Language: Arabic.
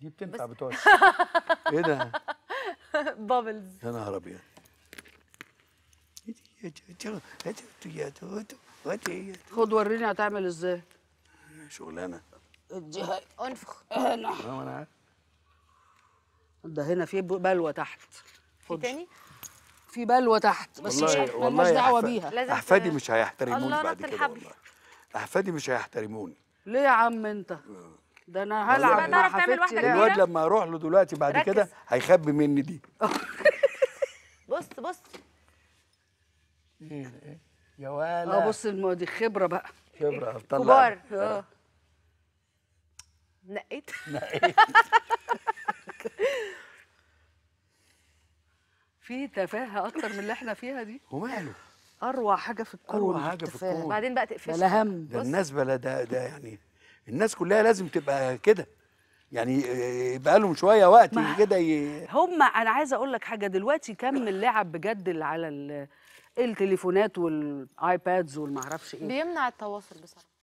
دي بتنفع بس... بتوع ايه ده؟ بابلز يا نهار ابيض خد وريني هتعمل ازاي شغلانه اديها انفخ هنا ده هنا في بلوه تحت في تاني في بلوه تحت بس والله مش مالناش دعوه بيها احفادي مش هيحترموني بعد كده والله احفادي مش هيحترموني ليه يا عم انت آه. ده انا هلعب يعني واحده حفيدتي الواد لما اروح له دلوقتي بعد كده هيخبي مني دي بص بص إيه، إيه. يا ولا اه بص دي خبره بقى خبره هتطلع كبار آه. آه. نقيت نقيت في تفاهه اكتر من اللي احنا فيها دي وماله اروع حاجه في الكون اروع حاجه في الكون بعدين بقى تقفش بلا هم ده الناس بلا ده ده يعني الناس كلها لازم تبقى كده يعني آه، بقى لهم شويه وقت كده ي... هم انا عايزه اقول لك حاجه دلوقتي كم اللعب بجد على التليفونات والايبادز والمعرفش ايه بيمنع التواصل بصراحه